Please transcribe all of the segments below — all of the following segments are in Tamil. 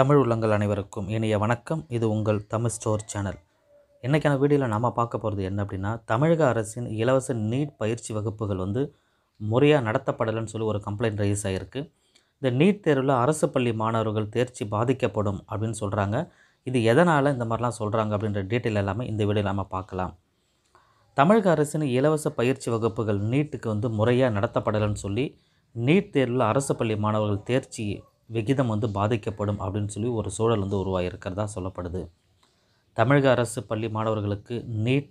தமிழ் உள்ளங்கள் அனைவருக்கும் இனிய வணக்கம் இது உங்கள் தமிழ் ஸ்டோர் சேனல் இன்றைக்கான வீடியோவில் நாம் பார்க்க போகிறது என்ன அப்படின்னா தமிழக அரசின் இலவச நீட் பயிற்சி வகுப்புகள் வந்து முறையாக நடத்தப்படலைன்னு சொல்லி ஒரு கம்ப்ளைண்ட் ரைஸ் ஆகிருக்கு இந்த நீட் தேர்வில் அரசு பள்ளி மாணவர்கள் தேர்ச்சி பாதிக்கப்படும் அப்படின்னு சொல்கிறாங்க இது எதனால் இந்த மாதிரிலாம் சொல்கிறாங்க அப்படின்ற டீட்டெயில் எல்லாமே இந்த வீடியோவில் நாம் பார்க்கலாம் தமிழக அரசின் இலவச பயிற்சி வகுப்புகள் நீட்டுக்கு வந்து முறையாக நடத்தப்படலைன்னு சொல்லி நீட் தேர்வில் அரசு பள்ளி மாணவர்கள் தேர்ச்சி விகிதம் வந்து பாதிக்கப்படும் அப்படின்னு சொல்லி ஒரு சூழல் வந்து உருவாகியிருக்கிறதா சொல்லப்படுது தமிழக அரசு பள்ளி மாணவர்களுக்கு நீட்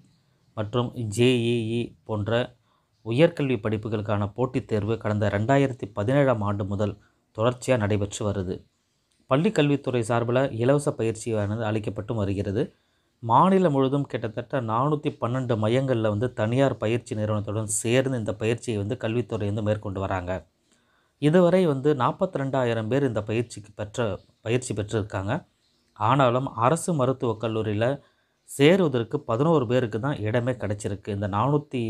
மற்றும் ஜேஇஇ போன்ற உயர்கல்வி படிப்புகளுக்கான போட்டித் தேர்வு கடந்த ரெண்டாயிரத்தி பதினேழாம் ஆண்டு முதல் தொடர்ச்சியாக நடைபெற்று வருது பள்ளி கல்வித்துறை சார்பில் இலவச பயிற்சியானது அளிக்கப்பட்டு வருகிறது மாநிலம் முழுதும் கிட்டத்தட்ட நானூற்றி பன்னெண்டு மையங்களில் வந்து தனியார் பயிற்சி நிறுவனத்துடன் சேர்ந்து இந்த பயிற்சியை வந்து கல்வித்துறை வந்து மேற்கொண்டு வராங்க இதுவரை வந்து நாற்பத்தி ரெண்டாயிரம் பேர் இந்த பயிற்சிக்கு பெற்ற பயிற்சி பெற்றிருக்காங்க ஆனாலும் அரசு மருத்துவக் கல்லூரியில் சேருவதற்கு பதினோரு பேருக்கு தான் இடமே கிடச்சிருக்கு இந்த நானூற்றி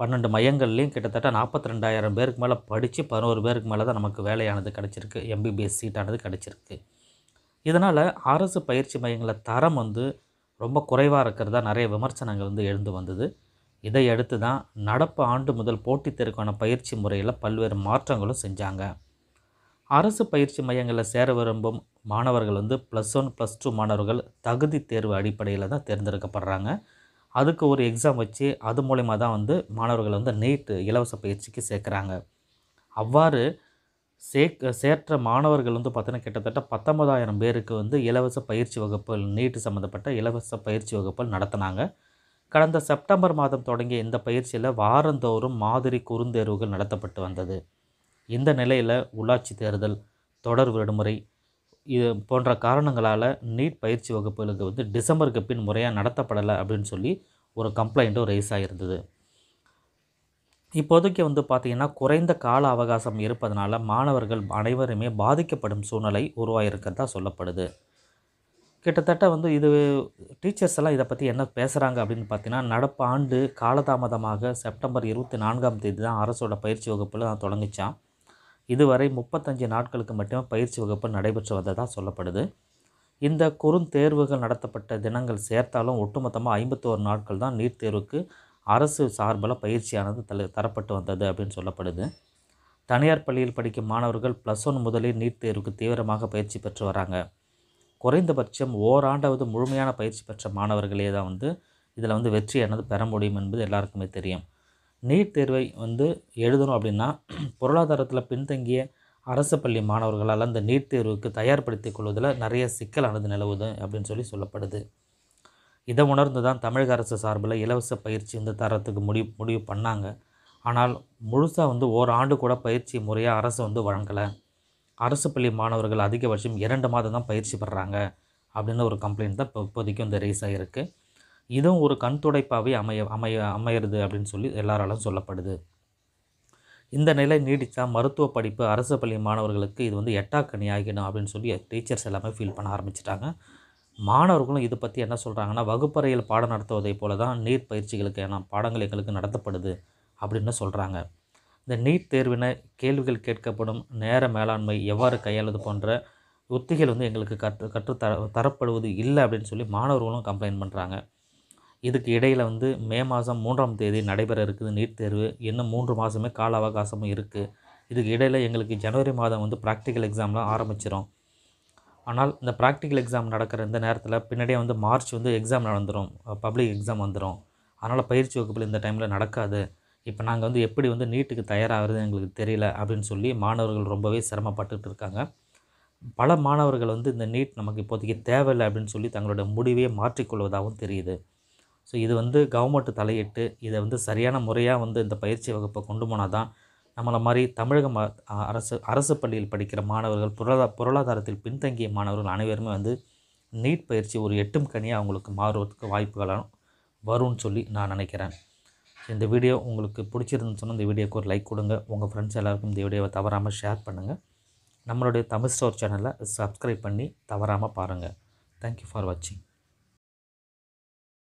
பன்னெண்டு மையங்கள்லேயும் கிட்டத்தட்ட நாற்பத்தி ரெண்டாயிரம் பேருக்கு மேலே படித்து பதினோரு பேருக்கு மேலே தான் நமக்கு வேலையானது கிடச்சிருக்கு எம்பிபிஎஸ் சீட்டானது கிடச்சிருக்கு இதனால் அரசு பயிற்சி மையங்களில் தரம் வந்து ரொம்ப குறைவாக இருக்கிறதா நிறைய விமர்சனங்கள் வந்து எழுந்து வந்தது இதையடுத்து தான் நடப்பு ஆண்டு முதல் போட்டித் தேர்வுக்கான பயிற்சி முறையில் பல்வேறு மாற்றங்களும் செஞ்சாங்க அரசு பயிற்சி மையங்களில் சேர விரும்பும் மாணவர்கள் வந்து ப்ளஸ் ஒன் ப்ளஸ் டூ மாணவர்கள் தகுதி தேர்வு அடிப்படையில் தான் தேர்ந்தெடுக்கப்படுறாங்க அதுக்கு ஒரு எக்ஸாம் வச்சு அது மூலயமா தான் வந்து மாணவர்கள் வந்து நீட்டு இலவச பயிற்சிக்கு சேர்க்குறாங்க அவ்வாறு சேக் சேற்ற மாணவர்கள் வந்து பார்த்தீங்கன்னா கிட்டத்தட்ட பத்தொன்பதாயிரம் பேருக்கு வந்து இலவச பயிற்சி வகுப்புகள் நீட்டு சம்மந்தப்பட்ட இலவச பயிற்சி வகுப்புகள் நடத்தினாங்க கடந்த செப்டம்பர் மாதம் தொடங்கிய இந்த பயிற்சியில் வாரந்தோறும் மாதிரி குறுந்தேர்வுகள் நடத்தப்பட்டு வந்தது இந்த நிலையில் உள்ளாட்சி தேர்தல் தொடர் விடுமுறை இது போன்ற காரணங்களால் நீட் பயிற்சி வகுப்புகளுக்கு வந்து டிசம்பருக்கு பின் முறையாக நடத்தப்படலை அப்படின்னு சொல்லி ஒரு கம்ப்ளைண்ட்டும் ரைஸ் ஆகிருந்தது இப்போதைக்கு வந்து பார்த்திங்கன்னா குறைந்த கால அவகாசம் இருப்பதனால மாணவர்கள் அனைவருமே பாதிக்கப்படும் சூழ்நிலை உருவாகிருக்கிறதா சொல்லப்படுது கிட்டத்தட்ட வந்து இது டீச்சர்ஸ் எல்லாம் இதை பற்றி என்ன பேசுகிறாங்க அப்படின்னு பார்த்தீங்கன்னா நடப்பு ஆண்டு காலதாமதமாக செப்டம்பர் இருபத்தி நான்காம் தேதி தான் அரசோட பயிற்சி வகுப்பில் நான் தொடங்கிச்சான் இதுவரை முப்பத்தஞ்சு நாட்களுக்கு மட்டுமே பயிற்சி வகுப்பு நடைபெற்று வந்ததாக சொல்லப்படுது இந்த குறுந்தேர்வுகள் நடத்தப்பட்ட தினங்கள் சேர்த்தாலும் ஒட்டுமொத்தமாக ஐம்பத்தோரு நாட்கள் தான் நீட் தேர்வுக்கு அரசு சார்பில் பயிற்சியானது தல தரப்பட்டு வந்தது அப்படின்னு சொல்லப்படுது தனியார் பள்ளியில் படிக்கும் மாணவர்கள் ப்ளஸ் ஒன் முதலில் நீட் தேர்வுக்கு தீவிரமாக பயிற்சி பெற்று வராங்க குறைந்தபட்சம் ஓராண்டாவது முழுமையான பயிற்சி பெற்ற மாணவர்களே தான் வந்து இதில் வந்து வெற்றி எனது பெற முடியும் என்பது எல்லாருக்குமே தெரியும் நீட் தேர்வை வந்து எழுதணும் அப்படின்னா பொருளாதாரத்தில் பின்தங்கிய அரசு பள்ளி மாணவர்களால் அந்த நீட் தேர்வுக்கு தயார்படுத்திக் கொள்வதில் நிறைய சிக்கலானது நிலவுது அப்படின்னு சொல்லி சொல்லப்படுது இதை உணர்ந்து தான் தமிழக அரசு சார்பில் இலவச பயிற்சி இந்த தரத்துக்கு முடிவு முடிவு பண்ணாங்க ஆனால் முழுசாக வந்து ஓராண்டு கூட பயிற்சி முறையாக அரசு வந்து வழங்கலை அரசு பள்ளி மாணவர்கள் அதிகபட்சம் இரண்டு மாதம் தான் பயிற்சி பெறாங்க அப்படின்னு ஒரு கம்ப்ளைண்ட் தான் இப்போ இப்போதைக்கு இந்த ரேஸ் ஆகிருக்கு இதுவும் ஒரு கண் துடைப்பாகவே அமைய அமைய அமையிறது அப்படின்னு சொல்லி எல்லாராலும் சொல்லப்படுது இந்த நிலை நீடித்தா மருத்துவ படிப்பு அரசு பள்ளி மாணவர்களுக்கு இது வந்து எட்டாக்கணி ஆகிடும் அப்படின்னு சொல்லி டீச்சர்ஸ் எல்லாமே ஃபீல் பண்ண ஆரம்பிச்சிட்டாங்க மாணவர்களும் இதை பற்றி என்ன சொல்கிறாங்கன்னா வகுப்பறையில் பாடம் நடத்துவதை போல தான் நீட் பயிற்சிகளுக்கு ஏன்னா பாடங்கள் எங்களுக்கு நடத்தப்படுது அப்படின்னு சொல்கிறாங்க இந்த நீட் தேர்வின கேள்விகள் கேட்கப்படும் நேர மேலாண்மை எவ்வாறு கையாளுது போன்ற உத்திகள் வந்து எங்களுக்கு கற்று கற்று தர தரப்படுவது இல்லை அப்படின்னு சொல்லி மாணவர்களும் கம்ப்ளைண்ட் பண்ணுறாங்க இதுக்கு இடையில் வந்து மே மாதம் மூன்றாம் தேதி நடைபெற இருக்குது நீட் தேர்வு இன்னும் மூன்று மாதமே கால அவகாசமும் இருக்குது இதுக்கு இடையில் எங்களுக்கு ஜனவரி மாதம் வந்து ப்ராக்டிக்கல் எக்ஸாம்லாம் ஆரம்பிச்சிடும் ஆனால் இந்த ப்ராக்டிக்கல் எக்ஸாம் நடக்கிற இந்த நேரத்தில் பின்னாடியே வந்து மார்ச் வந்து எக்ஸாம் நடந்துடும் பப்ளிக் எக்ஸாம் வந்துடும் அதனால் பயிற்சி வகுப்பில் இந்த டைமில் நடக்காது இப்போ நாங்கள் வந்து எப்படி வந்து நீட்டுக்கு தயாராகிறது எங்களுக்கு தெரியல அப்படின்னு சொல்லி மாணவர்கள் ரொம்பவே சிரமப்பட்டுட்டு இருக்காங்க பல மாணவர்கள் வந்து இந்த நீட் நமக்கு இப்போதைக்கு தேவையில்லை அப்படின்னு சொல்லி தங்களோட முடிவையே மாற்றிக்கொள்வதாகவும் தெரியுது ஸோ இது வந்து கவர்மெண்ட் தலையிட்டு இதை வந்து சரியான முறையாக வந்து இந்த பயிற்சி வகுப்பை கொண்டு போனால் தான் நம்மளை மாதிரி தமிழக அரசு அரசு பள்ளியில் படிக்கிற மாணவர்கள் பொருளாதார பொருளாதாரத்தில் பின்தங்கிய மாணவர்கள் அனைவருமே வந்து நீட் பயிற்சி ஒரு எட்டும் கனியாக அவங்களுக்கு மாறுவதற்கு வாய்ப்புகளும் வரும்னு சொல்லி நான் நினைக்கிறேன் இந்த வீடியோ உங்களுக்கு பிடிச்சிருந்து சொன்னால் இந்த வீடியோக்கு ஒரு லைக் கொடுங்க உங்கள் ஃப்ரெண்ட்ஸ் எல்லாருக்கும் இந்த வீடியோவை தவறாமல் ஷேர் பண்ணுங்கள் நம்மளுடைய தமிழ் ஸ்டோர் சேனலை சப்ஸ்கிரைப் பண்ணி தவறாமல் பாருங்கள் தேங்க்யூ ஃபார் வாட்சிங்